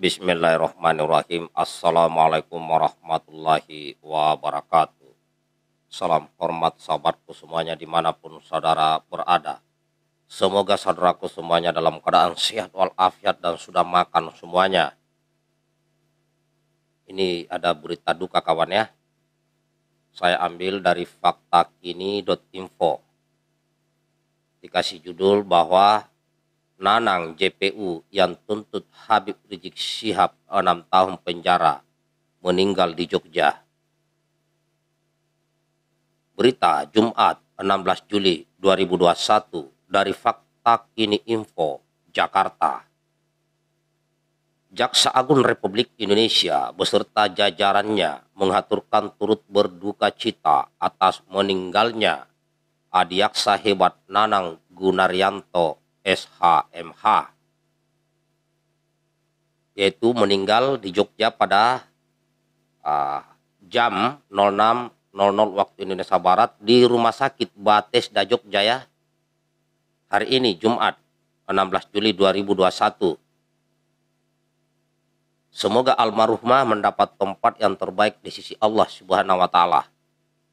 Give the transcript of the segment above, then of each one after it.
Bismillahirrahmanirrahim. Assalamualaikum warahmatullahi wabarakatuh. Salam hormat sahabatku semuanya dimanapun saudara berada. Semoga saudaraku semuanya dalam keadaan sehat walafiat dan sudah makan semuanya. Ini ada berita duka kawan ya. Saya ambil dari faktakini.info. Dikasih judul bahwa Nanang JPU yang tuntut Habib Rizik Syihab enam tahun penjara meninggal di Jogja. Berita Jumat 16 Juli 2021 dari Fakta Kini Info, Jakarta. Jaksa Agung Republik Indonesia beserta jajarannya mengaturkan turut berduka cita atas meninggalnya Adiaksa hebat Nanang Gunaryanto SHMH yaitu meninggal di Jogja pada uh, jam 06.00 waktu Indonesia Barat di Rumah Sakit Bates Batesda Jogjaya hari ini Jumat 16 Juli 2021. Semoga almarhumah mendapat tempat yang terbaik di sisi Allah Subhanahu wa taala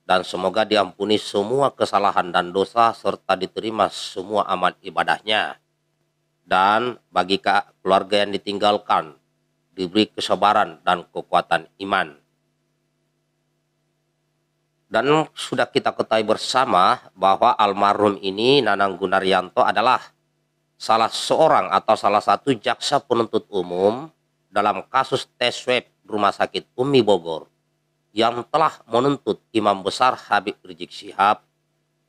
dan semoga diampuni semua kesalahan dan dosa serta diterima semua amal ibadahnya. Dan bagi keluarga yang ditinggalkan, diberi kesabaran dan kekuatan iman. Dan sudah kita ketahui bersama bahwa almarhum ini Nanang Gunaryanto adalah salah seorang atau salah satu jaksa penuntut umum dalam kasus tes swab Rumah Sakit Umi Bogor yang telah menuntut Imam Besar Habib Rizik Syihab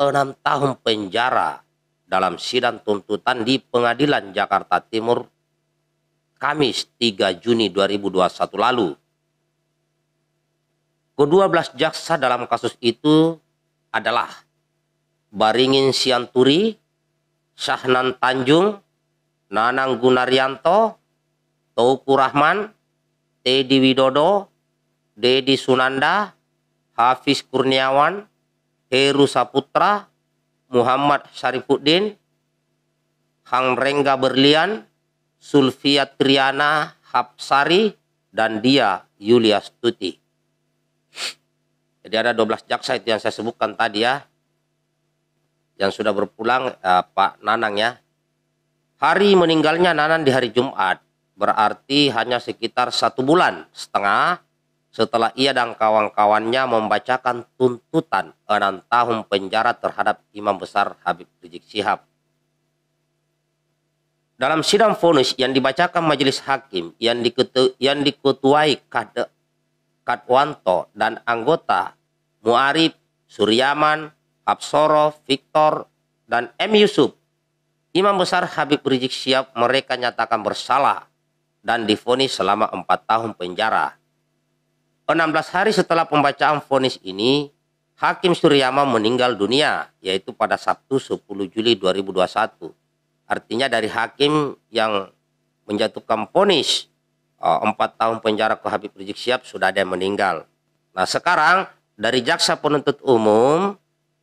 enam tahun penjara dalam sidang tuntutan di Pengadilan Jakarta Timur Kamis 3 Juni 2021 lalu. Kedua belas jaksa dalam kasus itu adalah Baringin Sianturi, Syahnan Tanjung, Nanang Gunaryanto, Tauku Rahman, Teddy Widodo, Dedi Sunanda, Hafiz Kurniawan, Heru Saputra, Muhammad Syarifuddin, Hang Rengga Berlian, Sulfiatriana Triana Hapsari, dan dia Yulia Stuti. Jadi ada 12 jaksa itu yang saya sebutkan tadi ya. Yang sudah berpulang eh, Pak Nanang ya. Hari meninggalnya Nanang di hari Jumat. Berarti hanya sekitar satu bulan setengah setelah ia dan kawan-kawannya membacakan tuntutan enam tahun penjara terhadap Imam Besar Habib Rizik Sihab Dalam sidang fonis yang dibacakan majelis hakim yang, diketu, yang diketuai Kade, Kadwanto dan anggota Muarif, Suryaman, Absoro, Victor, dan M. Yusuf, Imam Besar Habib Rizik Sihab mereka nyatakan bersalah dan difonis selama empat tahun penjara 16 hari setelah pembacaan vonis ini, Hakim Suryama meninggal dunia, yaitu pada Sabtu 10 Juli 2021. Artinya dari hakim yang menjatuhkan vonis 4 eh, tahun penjara ke Habib Rizik Syihab sudah ada yang meninggal. Nah sekarang dari jaksa penuntut umum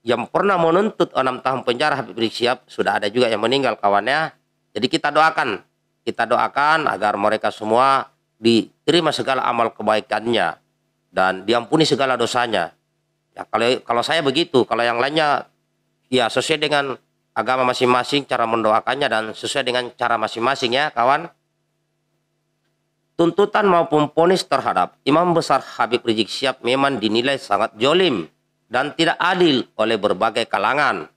yang pernah menuntut 6 tahun penjara Habib Rizik Syihab sudah ada juga yang meninggal kawannya. Jadi kita doakan, kita doakan agar mereka semua diterima segala amal kebaikannya dan diampuni segala dosanya. Ya, kalau kalau saya begitu, kalau yang lainnya ya sesuai dengan agama masing-masing, cara mendoakannya dan sesuai dengan cara masing-masing ya, kawan. Tuntutan maupun ponis terhadap Imam Besar Habib Rizik Syihab memang dinilai sangat jolim dan tidak adil oleh berbagai kalangan.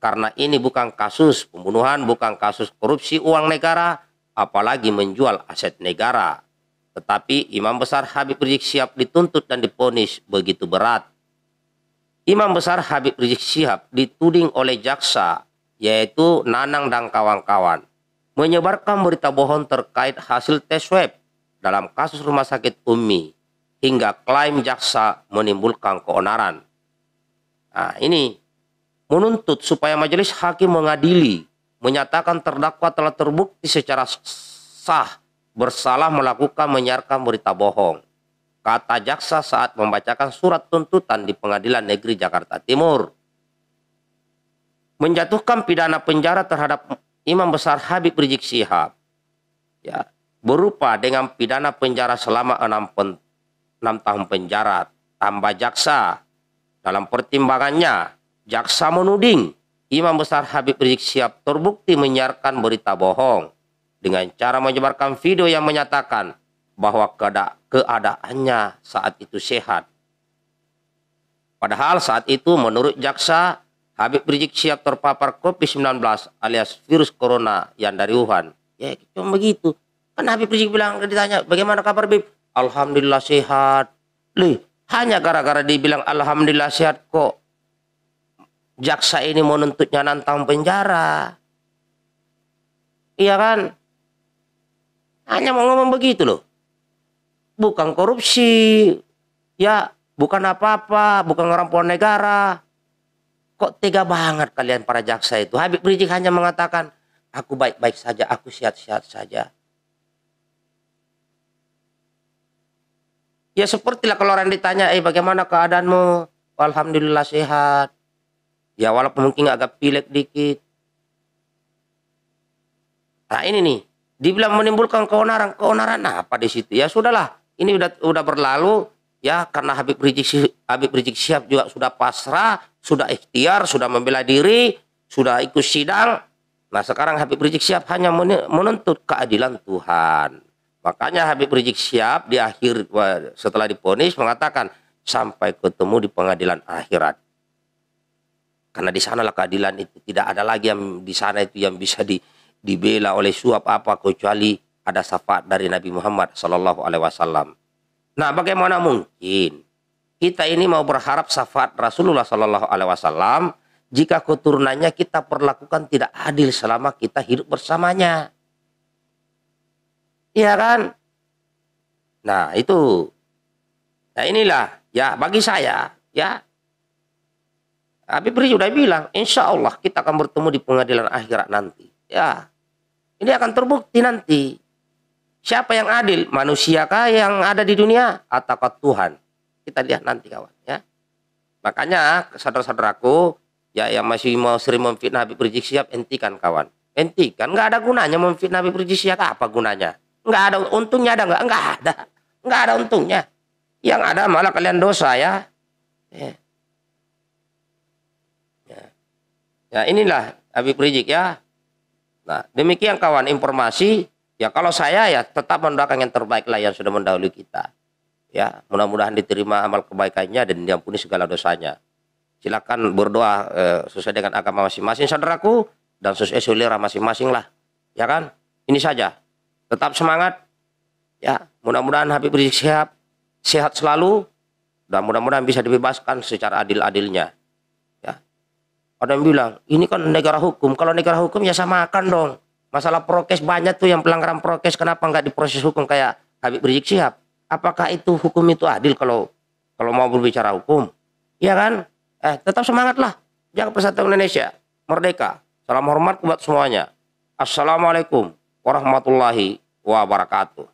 Karena ini bukan kasus pembunuhan, bukan kasus korupsi uang negara, apalagi menjual aset negara. Tetapi Imam Besar Habib Rizik Syihab dituntut dan diponis begitu berat. Imam Besar Habib Rizik Syihab dituding oleh jaksa, yaitu Nanang dan kawan-kawan, menyebarkan berita bohong terkait hasil tes swab dalam kasus rumah sakit Umi, hingga klaim jaksa menimbulkan keonaran. Nah, ini menuntut supaya majelis hakim mengadili, menyatakan terdakwa telah terbukti secara sah bersalah melakukan menyiarkan berita bohong. Kata jaksa saat membacakan surat tuntutan di Pengadilan Negeri Jakarta Timur. Menjatuhkan pidana penjara terhadap Imam Besar Habib Rizik Sihab. Ya, berupa dengan pidana penjara selama 6, pen, 6 tahun penjara tambah jaksa. Dalam pertimbangannya, jaksa menuding Imam Besar Habib Rizik Sihab terbukti menyiarkan berita bohong dengan cara menyebarkan video yang menyatakan bahwa keadaannya saat itu sehat. Padahal saat itu menurut jaksa, Habib Rizik siap terpapar COVID-19 alias virus corona yang dari Wuhan. Ya cuma begitu. Kan Habib Rizik bilang ditanya, bagaimana kabar Bib? Alhamdulillah sehat. Lih, hanya gara-gara dibilang Alhamdulillah sehat kok. Jaksa ini menuntutnya nantang penjara. Iya kan? Hanya mau ngomong begitu loh. Bukan korupsi, ya bukan apa-apa, bukan orang puan negara. Kok tega banget kalian para jaksa itu. Habib Rizik hanya mengatakan, aku baik-baik saja, aku sehat-sehat saja. Ya sepertilah kalau orang ditanya, eh bagaimana keadaanmu? Alhamdulillah sehat. Ya walaupun mungkin agak pilek dikit. Nah ini nih, Dibilang menimbulkan keonaran, keonaran nah, apa di situ? Ya sudahlah, ini udah udah berlalu ya karena Habib Rizik Habib Rizik Syihab juga sudah pasrah, sudah ikhtiar, sudah membela diri, sudah ikut sidang. Nah sekarang Habib Rizik Syihab hanya menuntut keadilan Tuhan. Makanya Habib Rizik Syihab di akhir setelah diponis mengatakan sampai ketemu di pengadilan akhirat karena di sanalah keadilan itu tidak ada lagi yang di sana itu yang bisa di dibela oleh suap apa kecuali ada syafaat dari Nabi Muhammad Shallallahu Alaihi Wasallam. Nah, bagaimana mungkin kita ini mau berharap syafaat Rasulullah Shallallahu Alaihi Wasallam jika keturunannya kita perlakukan tidak adil selama kita hidup bersamanya? Iya kan? Nah, itu. Nah, inilah ya bagi saya ya Habib Rizu sudah bilang, insya Allah kita akan bertemu di pengadilan akhirat nanti. Ya, ini akan terbukti nanti. Siapa yang adil? manusiaka yang ada di dunia? Atau Tuhan? Kita lihat nanti kawan ya. Makanya saudara-saudaraku ya yang masih mau sering memfitnah Habib Rizik siap entikan kawan. Entikan nggak ada gunanya memfitnah Habib Rizik siapa? apa gunanya? Nggak ada untungnya ada nggak? Nggak ada, nggak ada untungnya. Yang ada malah kalian dosa ya. Ya, ya inilah Habib Rizik ya. Nah, demikian kawan informasi. Ya kalau saya ya tetap mendoakan yang terbaik lah yang sudah mendahului kita. Ya, mudah-mudahan diterima amal kebaikannya dan diampuni segala dosanya. Silakan berdoa eh, sesuai dengan agama masing-masing saudaraku dan sesuai selera masing-masing lah. Ya kan? Ini saja. Tetap semangat. Ya, mudah-mudahan Habib Rizik sehat, sehat selalu dan mudah-mudahan bisa dibebaskan secara adil-adilnya. Ada yang bilang, ini kan negara hukum. Kalau negara hukum ya samakan dong. Masalah prokes banyak tuh yang pelanggaran prokes. Kenapa nggak diproses hukum kayak Habib Rizik Sihab? Apakah itu hukum itu adil kalau kalau mau berbicara hukum? Iya kan? Eh, tetap semangatlah. Jaga persatuan Indonesia. Merdeka. Salam hormat buat semuanya. Assalamualaikum warahmatullahi wabarakatuh.